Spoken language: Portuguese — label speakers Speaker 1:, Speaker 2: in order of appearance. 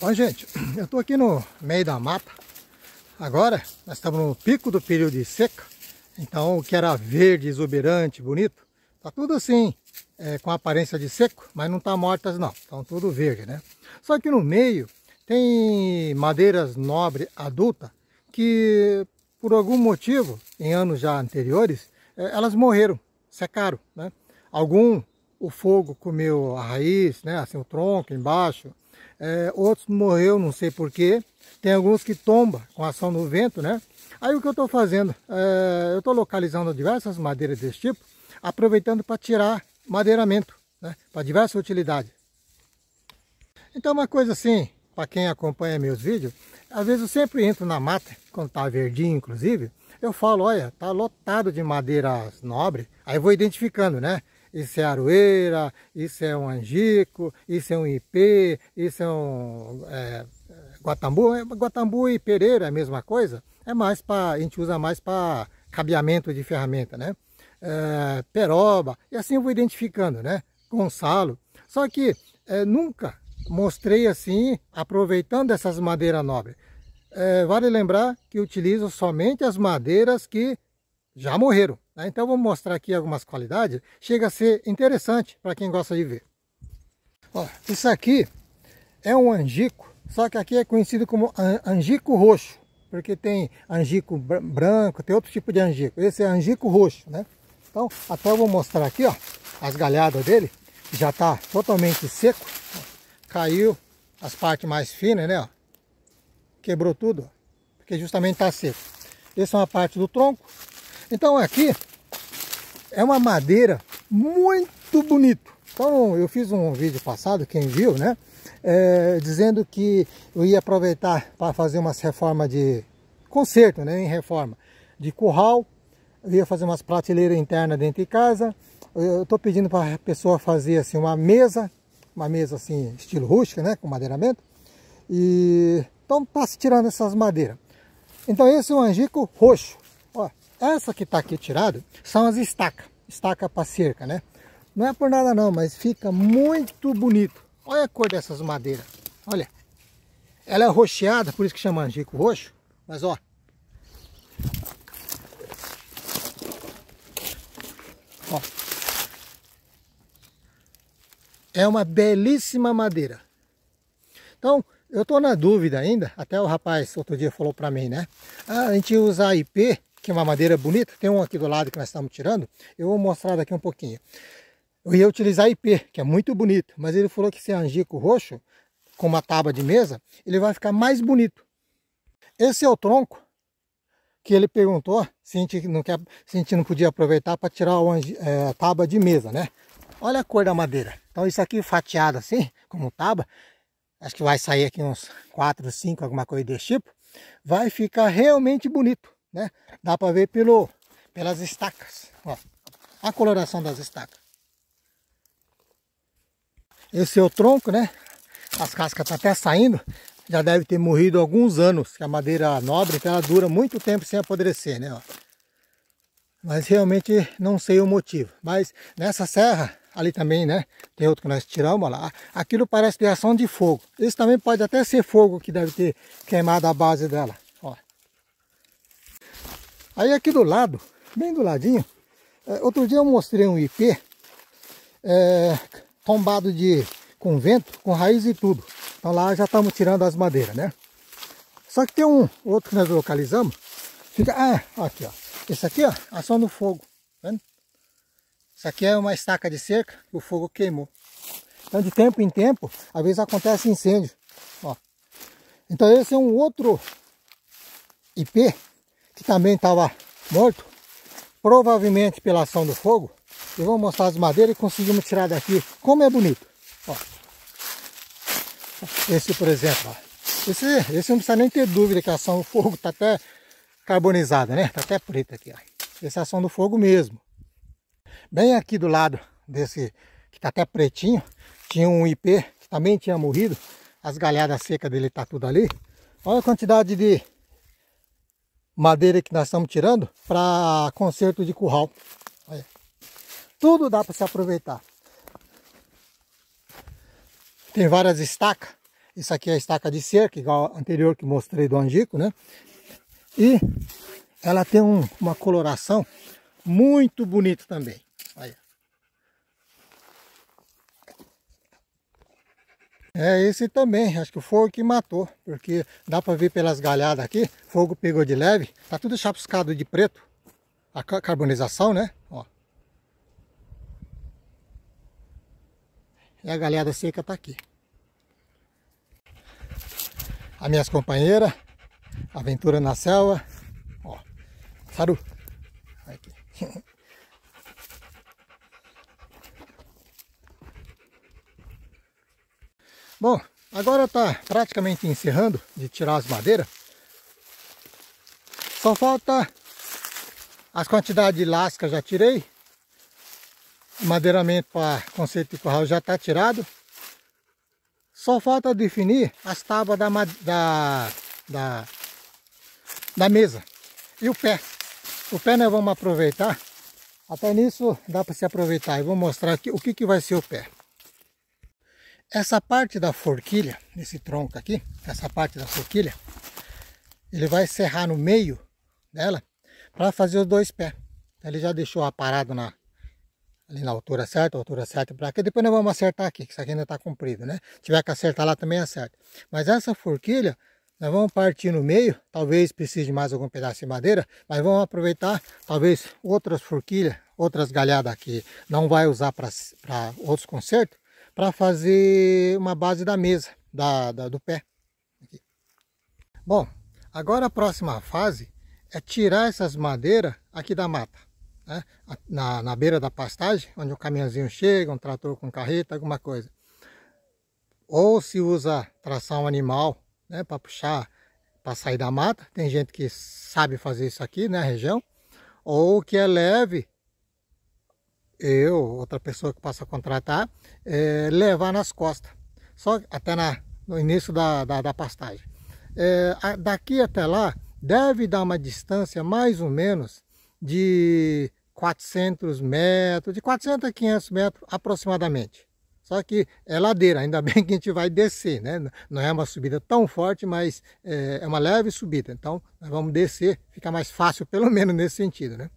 Speaker 1: Bom, gente, eu estou aqui no meio da mata. Agora, nós estamos no pico do período de seca. Então, o que era verde, exuberante, bonito, está tudo assim, é, com aparência de seco, mas não está mortas não. Estão tudo verde, né? Só que no meio tem madeiras nobre adulta que, por algum motivo, em anos já anteriores, é, elas morreram, secaram, né? Algum, o fogo comeu a raiz, né? Assim, o tronco embaixo, é, outros morreu, não sei porquê. Tem alguns que tomba com ação do vento, né? Aí o que eu estou fazendo? É, eu estou localizando diversas madeiras desse tipo, aproveitando para tirar madeiramento, né? Para diversas utilidades. Então uma coisa assim, para quem acompanha meus vídeos, às vezes eu sempre entro na mata, quando está verdinho inclusive, eu falo, olha, tá lotado de madeiras nobres, aí vou identificando, né? isso é aroeira, isso é um angico, isso é um ipê, isso é um é, guatambu. É, guatambu e pereira é a mesma coisa, é mais para a gente usa mais para cabeamento de ferramenta, né? É, peroba, e assim eu vou identificando, né? Gonçalo. Só que é, nunca mostrei assim, aproveitando essas madeiras nobres. É, vale lembrar que utilizo somente as madeiras que já morreram. Né? Então vou mostrar aqui algumas qualidades, chega a ser interessante para quem gosta de ver. Ó, isso aqui é um angico, só que aqui é conhecido como angico roxo, porque tem angico branco, tem outro tipo de angico. Esse é angico roxo, né? Então até eu vou mostrar aqui, ó, as galhadas dele, já está totalmente seco, caiu as partes mais finas, né? Ó. Quebrou tudo, porque justamente está seco. Essa é uma parte do tronco, então aqui é uma madeira muito bonito. Então eu fiz um vídeo passado, quem viu, né? É, dizendo que eu ia aproveitar para fazer umas reformas de conserto, né? Em reforma de curral, eu ia fazer umas prateleiras internas dentro de casa. Eu estou pedindo para a pessoa fazer assim uma mesa, uma mesa assim estilo rústica, né? Com madeiramento. E então tá se tirando essas madeiras. Então esse é um angico roxo, Olha, essa que está aqui tirada são as estacas, estaca para cerca, né? Não é por nada não, mas fica muito bonito. Olha a cor dessas madeiras, olha. Ela é rocheada, por isso que chama angico roxo, mas ó. Ó. É uma belíssima madeira. Então, eu estou na dúvida ainda, até o rapaz outro dia falou para mim, né? Ah, a gente usa IP que é uma madeira bonita, tem um aqui do lado que nós estamos tirando, eu vou mostrar daqui um pouquinho. Eu ia utilizar IP, que é muito bonito, mas ele falou que esse angico roxo, com uma tábua de mesa, ele vai ficar mais bonito. Esse é o tronco que ele perguntou se a gente não, quer, se a gente não podia aproveitar para tirar é, a tábua de mesa, né? Olha a cor da madeira. Então isso aqui fatiado assim, como tábua, acho que vai sair aqui uns 4, 5, alguma coisa desse tipo, vai ficar realmente bonito né? Dá para ver pelo, pelas estacas, ó, a coloração das estacas. Esse é o tronco, né? As cascas estão tá até saindo, já deve ter morrido há alguns anos, que a madeira nobre, então ela dura muito tempo sem apodrecer, né? Ó. Mas realmente não sei o motivo. Mas nessa serra, ali também, né? Tem outro que nós tiramos lá. Aquilo parece de ação de fogo. Isso também pode até ser fogo que deve ter queimado a base dela. Aí aqui do lado, bem do ladinho, é, outro dia eu mostrei um IP é, tombado de com vento, com raiz e tudo. Então lá já estamos tirando as madeiras, né? Só que tem um outro que nós localizamos, fica, ah, aqui ó, esse aqui ó, ação no fogo, tá vendo? Isso aqui é uma estaca de cerca que o fogo queimou. Então de tempo em tempo, às vezes acontece incêndio. Ó. Então esse é um outro IP que também estava morto, provavelmente pela ação do fogo. eu vou mostrar as madeiras e conseguimos tirar daqui. Como é bonito. Ó. Esse, por exemplo, ó. Esse, esse não precisa nem ter dúvida que a ação do fogo está até carbonizada, né? Está até preta aqui, ó. Essa é ação do fogo mesmo. Bem aqui do lado desse, que está até pretinho, tinha um IP que também tinha morrido. As galhadas secas dele tá tudo ali. Olha a quantidade de madeira que nós estamos tirando para conserto de curral. Tudo dá para se aproveitar. Tem várias estacas. Isso aqui é a estaca de cerca, igual a anterior que mostrei do angico, né? E ela tem um, uma coloração muito bonita também. Olha. É, esse também, acho que o fogo que matou, porque dá para ver pelas galhadas aqui, fogo pegou de leve, tá tudo chapiscado de preto, a carbonização, né? Ó. E a galhada seca tá aqui. As minhas companheiras, aventura na selva, ó, saru, aqui. Bom, agora está praticamente encerrando de tirar as madeiras. Só falta as quantidades de lasca já tirei. O madeiramento para conceito de curral já está tirado. Só falta definir as tábuas da, da, da, da mesa e o pé. O pé nós vamos aproveitar. Até nisso dá para se aproveitar. Eu vou mostrar aqui o que, que vai ser o pé. Essa parte da forquilha, esse tronco aqui, essa parte da forquilha, ele vai serrar no meio dela para fazer os dois pés. Ele já deixou aparado na, ali na altura certa, altura certa para cá. Depois nós vamos acertar aqui, que isso aqui ainda está comprido, né? Se tiver que acertar lá também acerta. Mas essa forquilha, nós vamos partir no meio, talvez precise de mais algum pedaço de madeira, mas vamos aproveitar, talvez outras forquilhas, outras galhadas que não vai usar para outros consertos, para fazer uma base da mesa, da, da do pé. Aqui. Bom, agora a próxima fase é tirar essas madeiras aqui da mata. Né? Na, na beira da pastagem, onde o caminhãozinho chega, um trator com carreta, alguma coisa. Ou se usa tração animal né, para puxar, para sair da mata. Tem gente que sabe fazer isso aqui né, na né, região. Ou que é leve eu, outra pessoa que possa contratar, é, levar nas costas, só até na, no início da, da, da pastagem. É, a, daqui até lá deve dar uma distância mais ou menos de 400 metros, de 400 a 500 metros aproximadamente. Só que é ladeira, ainda bem que a gente vai descer, né? Não é uma subida tão forte, mas é, é uma leve subida. Então, nós vamos descer, fica mais fácil, pelo menos nesse sentido, né?